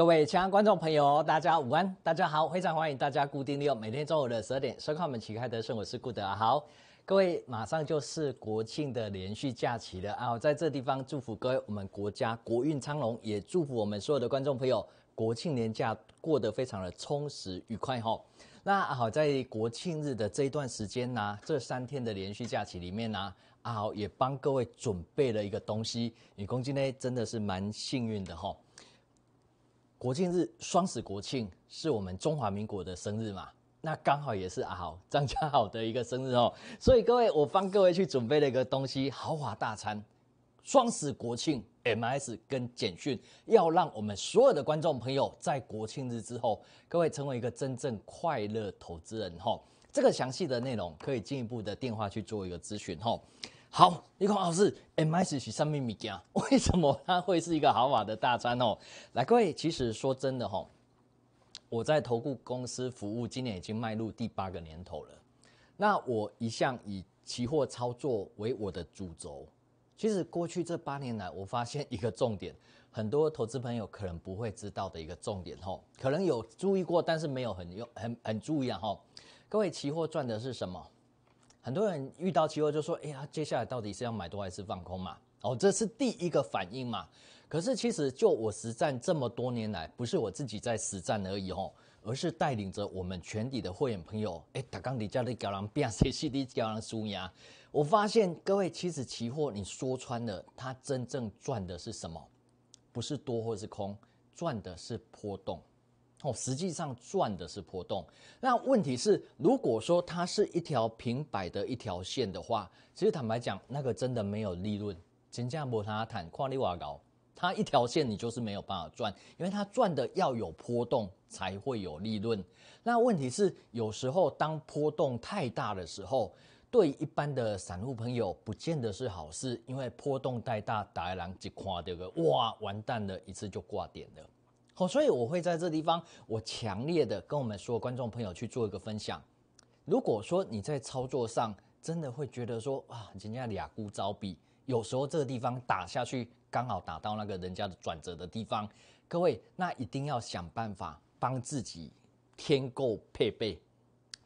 各位亲爱的观众朋友，大家午安！大家好，非常欢迎大家固定利用每天中午的十二点收看我们旗开得胜。我是顾德好。豪。各位，马上就是国庆的连续假期了啊！在这地方，祝福各位我们国家国运昌隆，也祝福我们所有的观众朋友国庆年假过得非常的充实愉快哈。那阿豪在国庆日的这一段时间呢，这三天的连续假期里面呢，阿豪也帮各位准备了一个东西。你今天呢，真的是蛮幸运的哈。国庆日，双十国庆是我们中华民国的生日嘛？那刚好也是阿豪张家豪的一个生日哦。所以各位，我帮各位去准备了一个东西，豪华大餐。双十国庆，MS 跟简讯，要让我们所有的观众朋友在国庆日之后，各位成为一个真正快乐投资人哦。这个详细的内容可以进一步的电话去做一个咨询哦。好，你光老师，哎，美是什么物件，为什么它会是一个豪华的大餐哦？来，各位，其实说真的吼，我在投顾公司服务，今年已经迈入第八个年头了。那我一向以期货操作为我的主轴。其实过去这八年来，我发现一个重点，很多投资朋友可能不会知道的一个重点哦，可能有注意过，但是没有很用很很注意啊吼。各位，期货赚的是什么？很多人遇到期货就说：“哎呀，接下来到底是要买多还是放空嘛？”哦，这是第一个反应嘛。可是其实就我实战这么多年来，不是我自己在实战而已哦，而是带领着我们全体的会员朋友。哎，他刚底加的胶囊变 C C D 胶囊输呀。我发现各位，其实期货你说穿了，它真正赚的是什么？不是多或是空，赚的是波动。哦，实际上赚的是波动。那问题是，如果说它是一条平摆的一条线的话，其实坦白讲，那个真的没有利润。金价摩他谈跨利瓦高，它一条线你就是没有办法赚，因为它赚的要有波动才会有利润。那问题是，有时候当波动太大的时候，对一般的散户朋友不见得是好事，因为波动太大，打一浪即垮掉个，哇，完蛋了，一次就挂点了。所以我会在这地方，我强烈的跟我们所有观众朋友去做一个分享。如果说你在操作上真的会觉得说，啊，人家俩孤招比，有时候这个地方打下去，刚好打到那个人家的转折的地方，各位，那一定要想办法帮自己添够配备，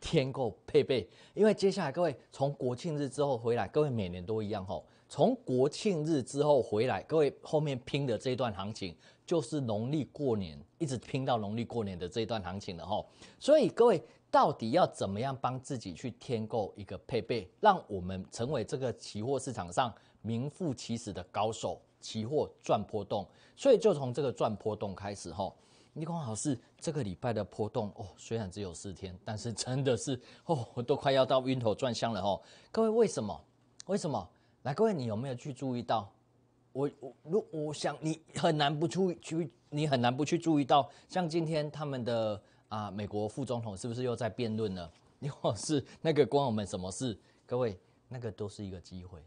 添够配备，因为接下来各位从国庆日之后回来，各位每年都一样吼，从国庆日之后回来，各位后面拼的这一段行情。就是农历过年一直拼到农历过年的这一段行情了哈，所以各位到底要怎么样帮自己去添购一个配备，让我们成为这个期货市场上名副其实的高手，期货赚波动。所以就从这个赚波动开始哈。李光老师这个礼拜的波动哦，虽然只有四天，但是真的是哦，我都快要到晕头转向了哈。各位为什么？为什么？来，各位你有没有去注意到？我我如我想，你很难不出去，你很难不去注意到，像今天他们的啊，美国副总统是不是又在辩论了？刘老师，那个关我们什么事？各位，那个都是一个机会，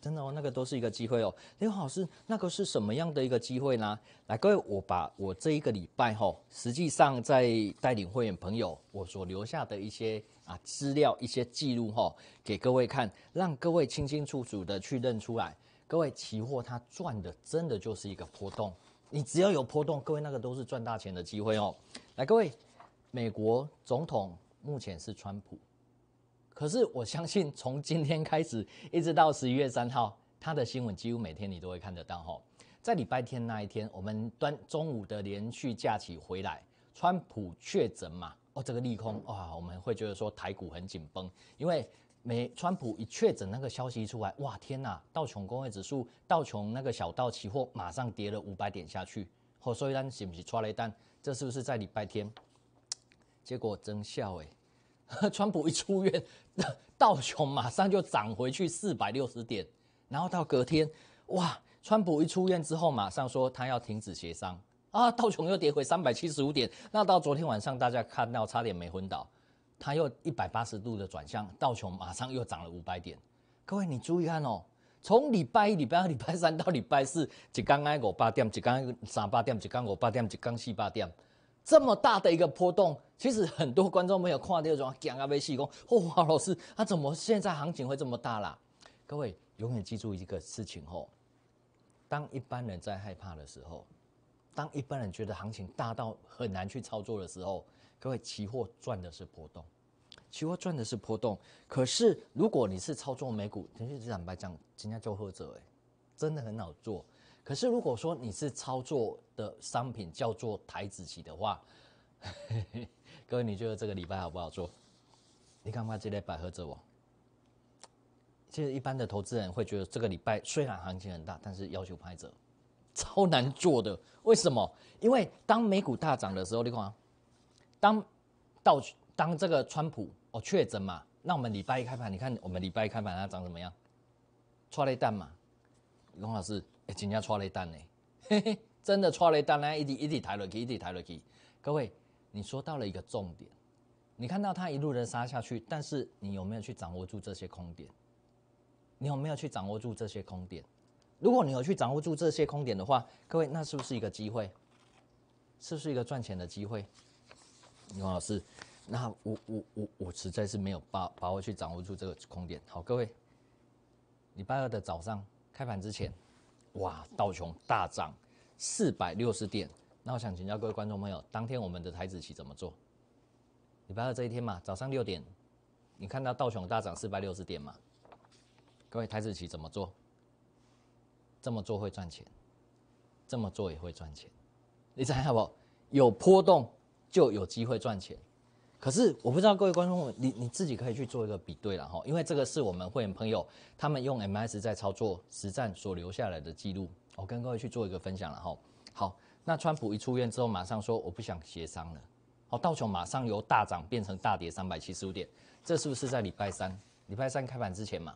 真的哦，那个都是一个机会哦。刘老师，那个是什么样的一个机会呢？来，各位，我把我这一个礼拜哈，实际上在带领会员朋友，我所留下的一些啊资料、一些记录哈，给各位看，让各位清清楚楚的去认出来。各位，期货它赚的真的就是一个波动，你只要有波动，各位那个都是赚大钱的机会哦。来，各位，美国总统目前是川普，可是我相信从今天开始一直到十一月三号，他的新闻几乎每天你都会看得到。吼，在礼拜天那一天，我们端中午的连续假期回来，川普确诊嘛，哦，这个利空哇，我们会觉得说台股很紧绷，因为。美川普一确诊那个消息一出来，哇天呐！道琼工业指数、道琼那个小道期货马上跌了五百点下去。我所一单，是不是抓了一单。这是不是在礼拜天？结果真笑哎！川普一出院，道琼马上就涨回去四百六十点。然后到隔天，哇！川普一出院之后，马上说他要停止协商啊，道琼又跌回三百七十五点。那到昨天晚上，大家看到差点没昏倒。它又一百八十度的转向，道琼马上又涨了五百点。各位，你注意看哦，从礼拜一、礼拜二、礼拜三到礼拜四，一刚挨五八点，一刚三八点，一刚五八点，一刚四八点，这么大的一个波动，其实很多观众朋有看掉，说讲啊，尾施工。哦，老师，他怎么现在行情会这么大啦？各位，永远记住一个事情哦，当一般人在害怕的时候，当一般人觉得行情大到很难去操作的时候。各位，期货赚的是波动，期货赚的是波动。可是如果你是操作美股，腾讯只涨白讲，今天就喝折，哎，真的很好做。可是如果说你是操作的商品叫做台子期的话，各位你觉得这个礼拜好不好做？你看不这今天拍折？我其实一般的投资人会觉得这个礼拜虽然行情很大，但是要求拍折，超难做的。为什么？因为当美股大涨的时候，你看。当到当这个川普哦确诊嘛，那我们礼拜一开盘，你看我们礼拜一开盘它涨怎么样？戳雷一嘛，龙老师哎，今天抓戳雷单呢，嘿嘿，真的戳雷一呢，一直一直抬落去，一直抬落去。各位，你说到了一个重点，你看到它一路的杀下去，但是你有没有去掌握住这些空点？你有没有去掌握住这些空点？如果你有去掌握住这些空点的话，各位，那是不是一个机会？是不是一个赚钱的机会？牛老师，那我我我我实在是没有把把握去掌握住这个空点。好，各位，礼拜二的早上开盘之前，哇，道琼大涨四百六十点。那我想请教各位观众朋友，当天我们的台子棋怎么做？礼拜二这一天嘛，早上六点，你看到道琼大涨四百六十点嘛？各位台子棋怎么做？这么做会赚钱，这么做也会赚钱。你想好不？有波动。就有机会赚钱，可是我不知道各位观众，你你自己可以去做一个比对了哈，因为这个是我们会员朋友他们用 MS 在操作实战所留下来的记录，我跟各位去做一个分享了哈。好，那川普一出院之后马上说我不想协商了，好道琼马上由大涨变成大跌三百七十五点，这是不是在礼拜三？礼拜三开盘之前嘛，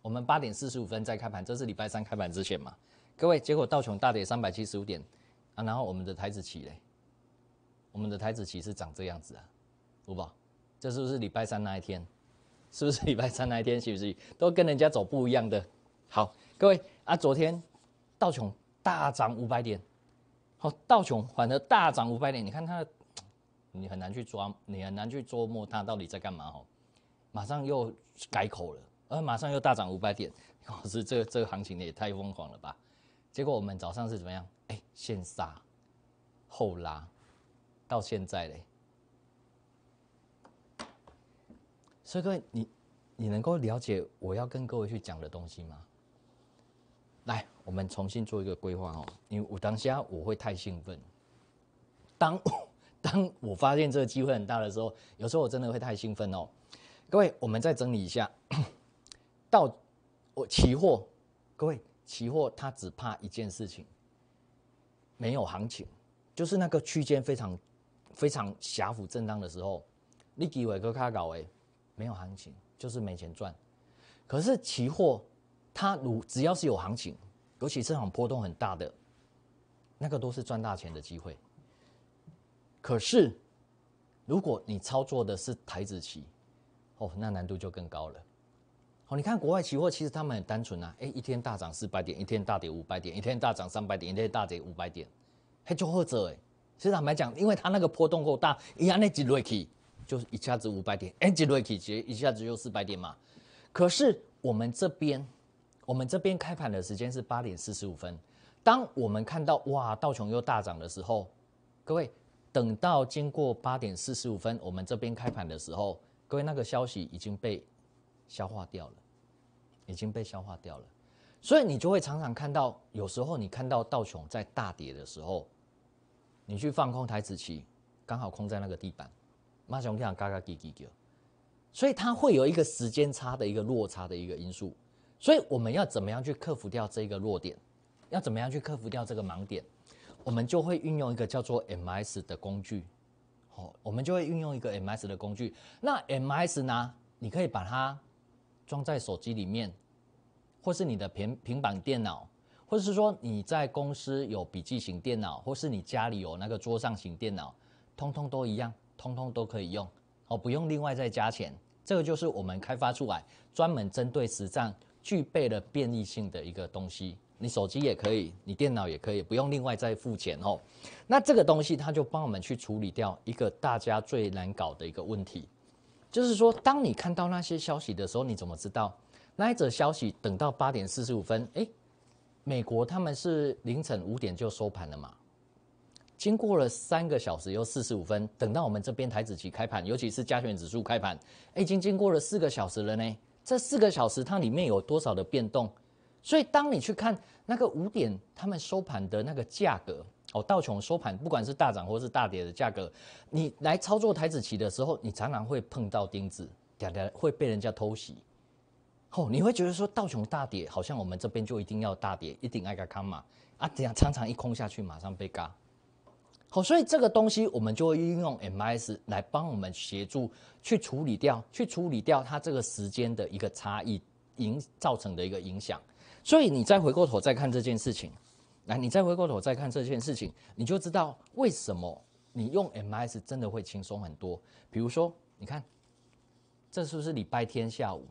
我们八点四十五分再开盘，这是礼拜三开盘之前嘛？各位，结果道琼大跌三百七十五点啊，然后我们的台子起嘞。我们的台子旗是长这样子啊，五宝，这是不是礼拜三那一天？是不是礼拜三那一天？是不是都跟人家走不一样的？好，各位啊，昨天道琼大涨五百点，好，道琼反而大涨五百点。你看它你很难去抓，你很难去捉摸它到底在干嘛。哦。马上又改口了，呃，马上又大涨五百点。老师，这这个行情也太疯狂了吧？结果我们早上是怎么样？哎，先杀后拉。到现在嘞，所以各位，你你能够了解我要跟各位去讲的东西吗？来，我们重新做一个规划哦，因为我当下我会太兴奋。当当我发现这个机会很大的时候，有时候我真的会太兴奋哦。各位，我们再整理一下。到我期货，各位期货，它只怕一件事情，没有行情，就是那个区间非常。非常狭幅震荡的时候，你以为克看搞诶，没有行情，就是没钱赚。可是期货，它如只要是有行情，尤其市场波动很大的，那个都是赚大钱的机会。可是，如果你操作的是台子期，哦，那难度就更高了。哦，你看国外期货，其实他们很单纯啊，哎，一天大涨四百点，一天大跌五百点，一天大涨三百点，一天大跌五百点，嘿，就或者哎。其实坦白讲，因为它那个波动够大一 n 那几瑞奇就是一下子五百点 i 几瑞奇直接一下子就四百点嘛。可是我们这边，我们这边开盘的时间是八点四十五分。当我们看到哇道琼又大涨的时候，各位，等到经过八点四十五分我们这边开盘的时候，各位那个消息已经被消化掉了，已经被消化掉了。所以你就会常常看到，有时候你看到道琼在大跌的时候。你去放空台子棋，刚好空在那个地板，马雄这样嘎嘎叽叽叫，所以它会有一个时间差的一个落差的一个因素，所以我们要怎么样去克服掉这个弱点？要怎么样去克服掉这个盲点？我们就会运用一个叫做 M S 的工具，好，我们就会运用一个 M S 的工具。那 M S 呢？你可以把它装在手机里面，或是你的平平板电脑。或者是说你在公司有笔记型电脑，或是你家里有那个桌上型电脑，通通都一样，通通都可以用哦，不用另外再加钱。这个就是我们开发出来专门针对实战具备了便利性的一个东西。你手机也可以，你电脑也可以，不用另外再付钱哦。那这个东西它就帮我们去处理掉一个大家最难搞的一个问题，就是说当你看到那些消息的时候，你怎么知道那一则消息等到八点四十五分，诶？美国他们是凌晨五点就收盘了嘛？经过了三个小时又四十五分，等到我们这边台子期开盘，尤其是加权指数开盘，已经经过了四个小时了呢。这四个小时它里面有多少的变动？所以当你去看那个五点他们收盘的那个价格哦，道琼收盘，不管是大涨或是大跌的价格，你来操作台子期的时候，你常常会碰到钉子，会被人家偷袭。哦，你会觉得说道琼大跌，好像我们这边就一定要大跌，一定爱个 c 嘛？啊，这样常常一空下去，马上被嘎。好，所以这个东西我们就会运用 MIS 来帮我们协助去处理掉，去处理掉它这个时间的一个差异，影造成的一个影响。所以你再回过头再看这件事情，来，你再回过头再看这件事情，你就知道为什么你用 MIS 真的会轻松很多。比如说，你看，这是不是礼拜天下午？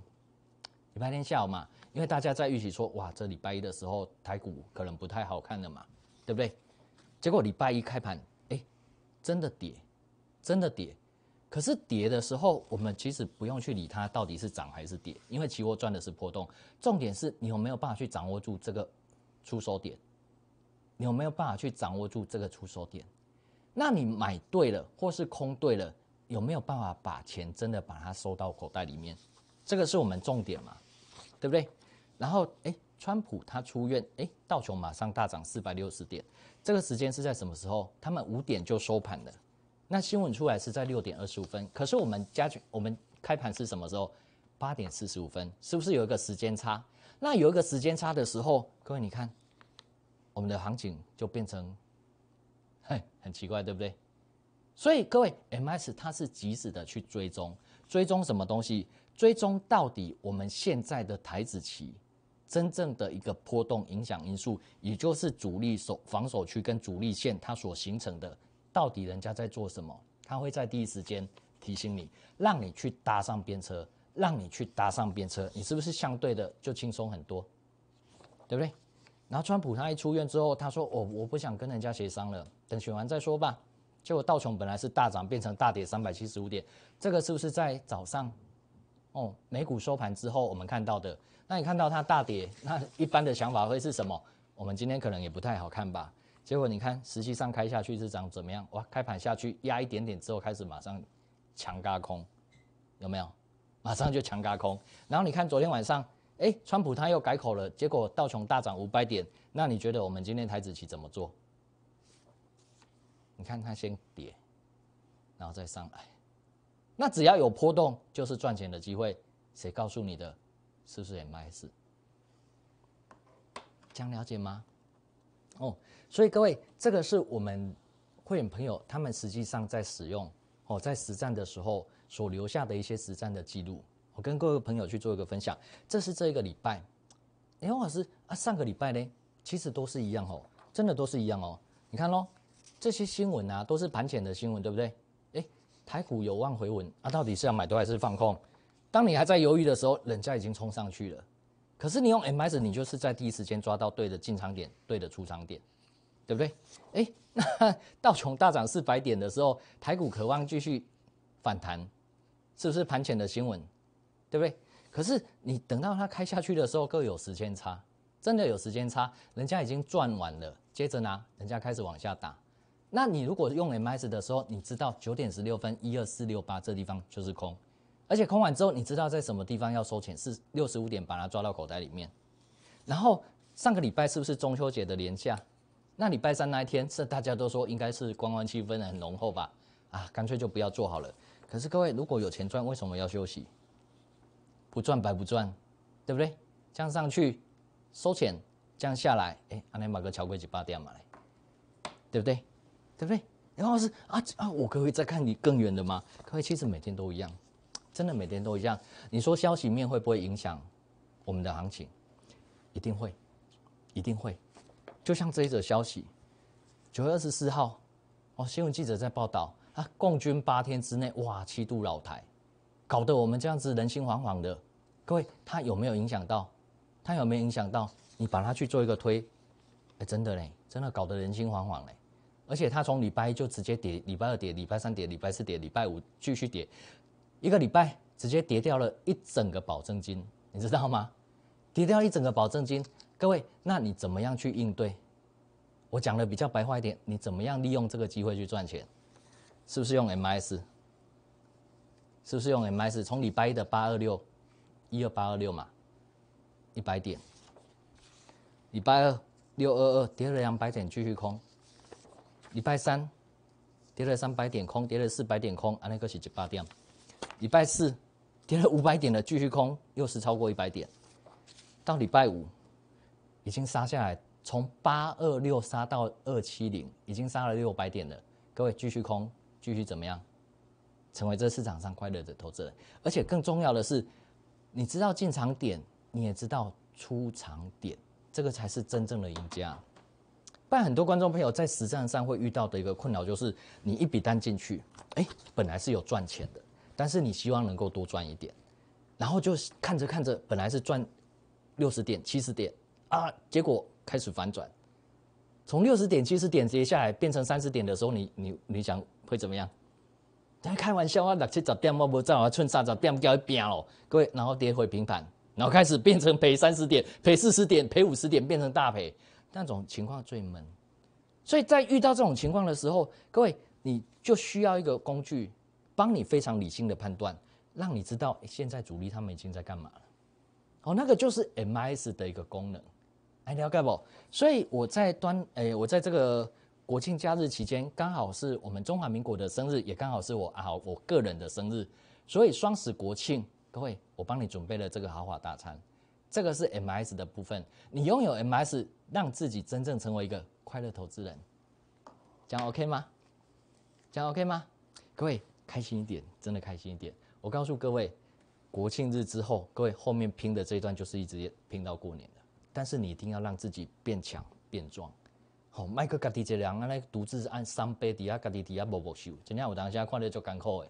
礼拜天下午嘛，因为大家在预期说，哇，这礼拜一的时候台股可能不太好看了嘛，对不对？结果礼拜一开盘，哎，真的跌，真的跌。可是跌的时候，我们其实不用去理它到底是涨还是跌，因为期货赚的是波动。重点是你有没有办法去掌握住这个出手点？你有没有办法去掌握住这个出手点？那你买对了，或是空对了，有没有办法把钱真的把它收到口袋里面？这个是我们重点嘛？对不对？然后哎，川普他出院，哎，道琼马上大涨四百六十点，这个时间是在什么时候？他们五点就收盘了，那新闻出来是在六点二十五分，可是我们加权我们开盘是什么时候？八点四十五分，是不是有一个时间差？那有一个时间差的时候，各位你看，我们的行情就变成，嘿，很奇怪，对不对？所以各位，M S 它是及时的去追踪，追踪什么东西？追踪到底，我们现在的台子棋，真正的一个波动影响因素，也就是主力守防守区跟主力线它所形成的，到底人家在做什么？他会在第一时间提醒你，让你去搭上边车，让你去搭上边车，你是不是相对的就轻松很多？对不对？然后川普他一出院之后，他说：“我我不想跟人家协商了，等选完再说吧。”结果道琼本来是大涨变成大跌三百七十五点，这个是不是在早上？哦，美股收盘之后，我们看到的，那你看到它大跌，那一般的想法会是什么？我们今天可能也不太好看吧。结果你看，实际上开下去是涨怎么样？哇，开盘下去压一点点之后，开始马上强嘎空，有没有？马上就强嘎空。然后你看昨天晚上，哎，川普他又改口了，结果道琼大涨五百点。那你觉得我们今天台子期怎么做？你看它先跌，然后再上来。那只要有波动，就是赚钱的机会。谁告诉你的？是不是 M S？样了解吗？哦，所以各位，这个是我们会员朋友他们实际上在使用哦，在实战的时候所留下的一些实战的记录。我跟各位朋友去做一个分享。这是这一个礼拜，哎，王老师啊，上个礼拜呢，其实都是一样哦，真的都是一样哦。你看咯，这些新闻啊，都是盘前的新闻，对不对？台股有望回稳，啊，到底是要买多还是放空？当你还在犹豫的时候，人家已经冲上去了。可是你用 MS，你就是在第一时间抓到对的进场点、对的出场点，对不对？哎，那 道琼大涨四百点的时候，台股渴望继续反弹，是不是盘前的新闻？对不对？可是你等到它开下去的时候，各有时间差，真的有时间差，人家已经赚完了，接着呢，人家开始往下打。那你如果用 M S 的时候，你知道九点十六分一二四六八这地方就是空，而且空完之后，你知道在什么地方要收钱，是六十五点把它抓到口袋里面。然后上个礼拜是不是中秋节的连假？那礼拜三那一天，是大家都说应该是观光气氛很浓厚吧？啊，干脆就不要做好了。可是各位，如果有钱赚，为什么要休息？不赚白不赚，对不对？这样上去收钱，这样下来，哎，阿南把个桥规子拔掉嘛，对不对？对不对？然后是啊啊，我可以再看你更远的吗？各位，其实每天都一样，真的每天都一样。你说消息面会不会影响我们的行情？一定会，一定会。就像这一则消息，九月二十四号，哦，新闻记者在报道啊，共军八天之内哇，七度老台，搞得我们这样子人心惶惶的。各位，它有没有影响到？它有没有影响到？你把它去做一个推，哎，真的嘞，真的搞得人心惶惶嘞。而且他从礼拜一就直接跌，礼拜二跌，礼拜三跌，礼拜四跌，礼拜五继续跌，一个礼拜直接跌掉了一整个保证金，你知道吗？跌掉一整个保证金，各位，那你怎么样去应对？我讲的比较白话一点，你怎么样利用这个机会去赚钱？是不是用 m s 是不是用 m s 从礼拜一的八二六，一二八二六嘛，一百点。礼拜二六二二跌了两百点，继续空。礼拜三跌了三百点空，跌了四百点空，啊那个是一八点。礼拜四跌了五百点的继续空，又是超过一百点。到礼拜五已经杀下来，从八二六杀到二七零，已经杀了六百点了。各位继续空，继续怎么样？成为这市场上快乐的投资人。而且更重要的是，你知道进场点，你也知道出场点，这个才是真正的赢家。但很多观众朋友在实战上会遇到的一个困扰就是，你一笔单进去，哎，本来是有赚钱的，但是你希望能够多赚一点，然后就看着看着，本来是赚六十点、七十点啊，结果开始反转，从六十点、七十点跌下来变成三十点的时候，你你你想会怎么样？在开玩笑啊，六七十点我不赚啊，趁三十点叫你平喽，各位，然后跌回平盘，然后开始变成赔三十点、赔四十点、赔五十点，变成大赔。那种情况最闷，所以在遇到这种情况的时候，各位你就需要一个工具，帮你非常理性的判断，让你知道现在主力他们已经在干嘛了。哦，那个就是 M S 的一个功能，你了解不？所以我在端，哎，我在这个国庆假日期间，刚好是我们中华民国的生日，也刚好是我啊我个人的生日，所以双十国庆，各位我帮你准备了这个豪华大餐，这个是 M S 的部分，你拥有 M S。让自己真正成为一个快乐投资人，样 OK 吗？样 OK 吗？各位开心一点，真的开心一点。我告诉各位，国庆日之后，各位后面拼的这一段就是一直拼到过年的。但是你一定要让自己变强变壮。好，麦克加迪这两个人独自按三杯底下加迪底下默默修，今天我当下看着就干枯诶。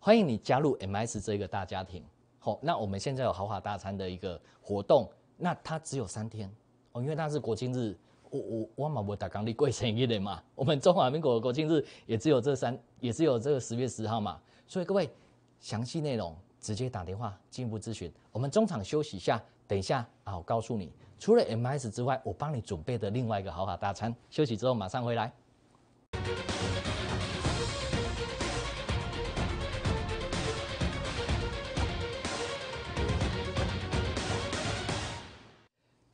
欢迎你加入 MS 这个大家庭。好，那我们现在有豪华大餐的一个活动，那它只有三天。哦，因为那是国庆日，我我我嘛我打港你贵生日的嘛。我们中华民国的国庆日也只有这三，也只有这个十月十号嘛。所以各位，详细内容直接打电话进一步咨询。我们中场休息一下，等一下啊，我告诉你，除了 MS 之外，我帮你准备的另外一个豪华大餐。休息之后马上回来。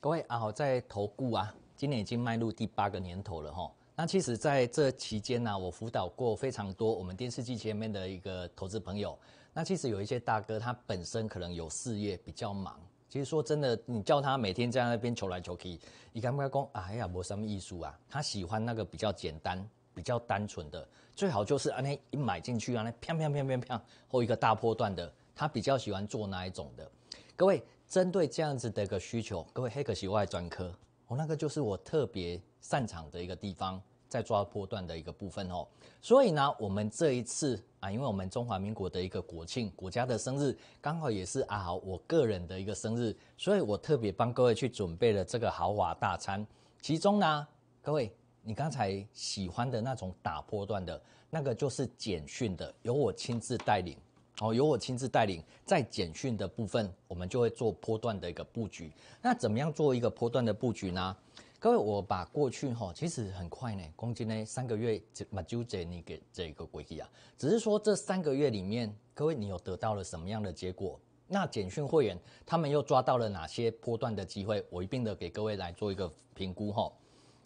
各位啊，好，在投顾啊，今年已经迈入第八个年头了哈。那其实在这期间呢，我辅导过非常多我们电视机前面的一个投资朋友。那其实有一些大哥，他本身可能有事业比较忙。其实说真的，你叫他每天在那边求来求去，你敢不敢讲？哎呀，没什么意思啊。他喜欢那个比较简单、比较单纯的，最好就是啊，那一买进去啊，那啪啪啪啪啪，后一个大波段的，他比较喜欢做哪一种的？各位。针对这样子的一个需求，各位黑客以外专科，哦，那个就是我特别擅长的一个地方，在抓波段的一个部分哦。所以呢，我们这一次啊，因为我们中华民国的一个国庆，国家的生日，刚好也是阿豪我个人的一个生日，所以我特别帮各位去准备了这个豪华大餐。其中呢，各位你刚才喜欢的那种打波段的那个，就是简讯的，由我亲自带领。哦，由我亲自带领，在简讯的部分，我们就会做波段的一个布局。那怎么样做一个波段的布局呢？各位，我把过去哈，其实很快呢，公斤呢三个月蛮纠结你给这个轨迹啊，只是说这三个月里面，各位你有得到了什么样的结果？那简讯会员他们又抓到了哪些波段的机会？我一并的给各位来做一个评估哈。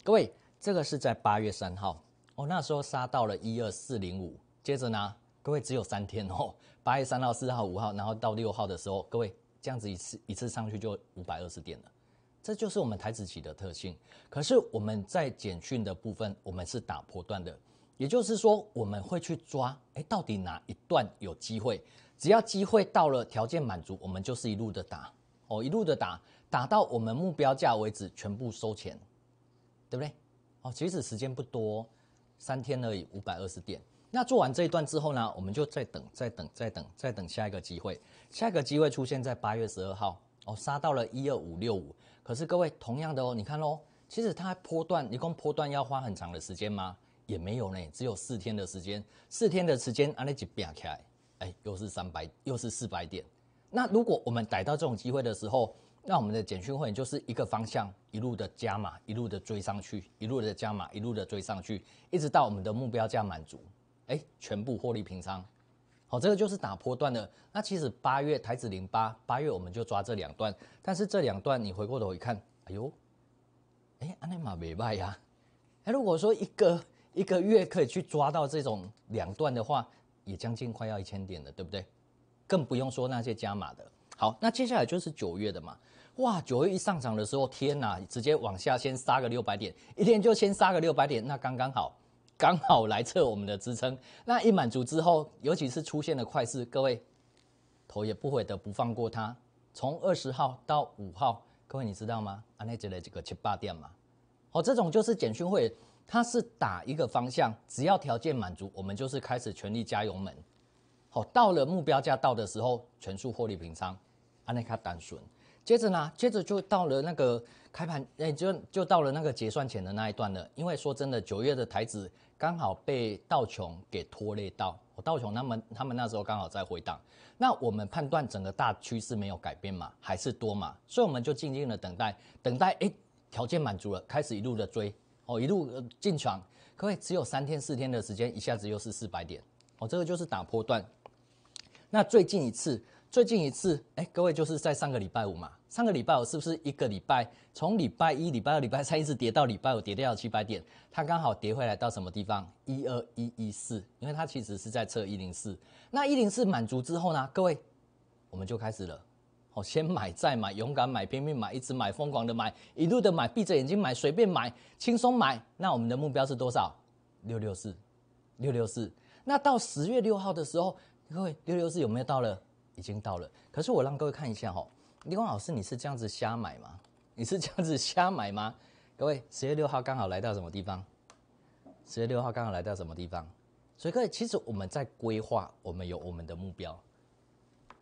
各位，这个是在八月三号，哦，那时候杀到了一二四零五，接着呢，各位只有三天哦。八月三号、四号、五号，然后到六号的时候，各位这样子一次一次上去就五百二十点了。这就是我们台子棋的特性。可是我们在简讯的部分，我们是打破段的，也就是说我们会去抓，哎，到底哪一段有机会？只要机会到了条件满足，我们就是一路的打哦，一路的打，打到我们目标价为止，全部收钱，对不对？哦，即使时间不多，三天而已，五百二十点。那做完这一段之后呢，我们就再等，再等，再等，再等下一个机会。下一个机会出现在八月十二号哦，杀到了一二五六五。可是各位，同样的哦，你看喽，其实它波段一共波段要花很长的时间吗？也没有呢，只有四天的时间。四天的时间，它那就变起来，哎，又是三百，又是四百点。那如果我们逮到这种机会的时候，那我们的简讯会就是一个方向，一路的加码，一路的追上去，一路的加码，一路的追上去，一直到我们的目标价满足。哎，全部获利平仓，好，这个就是打波段的。那其实八月台子零八，八月我们就抓这两段。但是这两段你回过头一看，哎呦，哎，安内玛没卖呀。哎，如果说一个一个月可以去抓到这种两段的话，也将近快要一千点了，对不对？更不用说那些加码的。好，那接下来就是九月的嘛。哇，九月一上场的时候，天哪，直接往下先杀个六百点，一天就先杀个六百点，那刚刚好。刚好来测我们的支撑，那一满足之后，尤其是出现了快市，各位头也不回的不放过它。从二十号到五号，各位你知道吗？安内杰的这个七八点嘛，哦，这种就是简讯会，它是打一个方向，只要条件满足，我们就是开始全力加油门。好，到了目标价到的时候，全数获利平仓，安内卡单损。接着呢，接着就到了那个开盘，哎，就就到了那个结算前的那一段了。因为说真的，九月的台子刚好被道琼给拖累到，道琼他们他们那时候刚好在回档，那我们判断整个大趋势没有改变嘛，还是多嘛，所以我们就静静的等待，等待，哎，条件满足了，开始一路的追，哦，一路进场，各位只有三天四天的时间，一下子又是四百点，哦，这个就是打破段，那最近一次。最近一次，哎，各位就是在上个礼拜五嘛。上个礼拜五是不是一个礼拜，从礼拜一、礼拜二、礼拜三一直跌到礼拜五，跌掉了几百点。它刚好跌回来到什么地方？一二一一四，因为它其实是在测一零四。那一零四满足之后呢，各位，我们就开始了。哦，先买再买，勇敢买，拼命买，一直买，疯狂的买，一路的买，闭着眼睛买，随便买，轻松买。那我们的目标是多少？六六四，六六四。那到十月六号的时候，各位，六六四有没有到了？已经到了，可是我让各位看一下哈，李光老师，你是这样子瞎买吗？你是这样子瞎买吗？各位，十月六号刚好来到什么地方？十月六号刚好来到什么地方？所以各位，其实我们在规划，我们有我们的目标，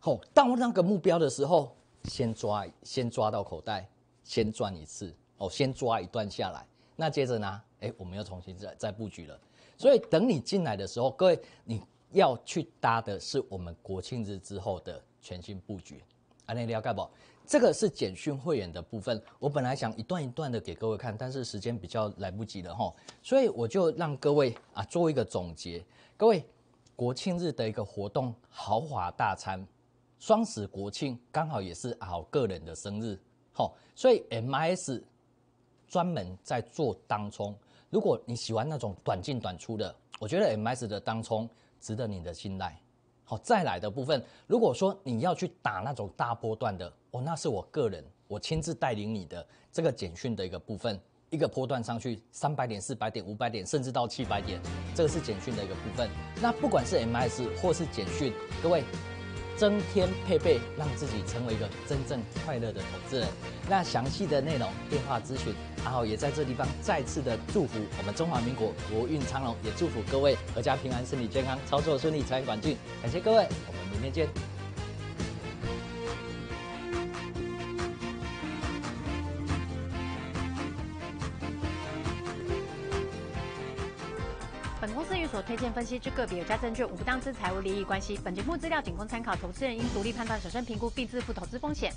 哦，到那个目标的时候，先抓，先抓到口袋，先赚一次，哦，先抓一段下来，那接着呢，哎，我们要重新再再布局了。所以等你进来的时候，各位，你。要去搭的是我们国庆日之后的全新布局，啊，你了解不？这个是简讯会员的部分。我本来想一段一段的给各位看，但是时间比较来不及了哈，所以我就让各位啊做一个总结。各位国庆日的一个活动豪华大餐，双十国庆刚好也是好个人的生日哈，所以 M S 专门在做当冲。如果你喜欢那种短进短出的，我觉得 M S 的当冲。值得你的信赖，好，再来的部分，如果说你要去打那种大波段的，哦，那是我个人，我亲自带领你的这个简讯的一个部分，一个波段上去三百点、四百点、五百点，甚至到七百点，这个是简讯的一个部分。那不管是 m s 或是简讯，各位。增添配备，让自己成为一个真正快乐的投资人。那详细的内容电话咨询，然后也在这地方再次的祝福我们中华民国国运昌隆，也祝福各位阖家平安、身体健康、操作顺利、财源广进。感谢各位，我们明天见。推荐分析之个别有价证券，无不当之财务利益关系。本节目资料仅供参考，投资人应独立判断，审慎评估，并自负投资风险。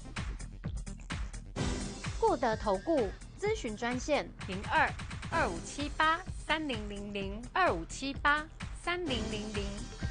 固德投顾咨询专线：零二二五七八三零零零二五七八三零零零。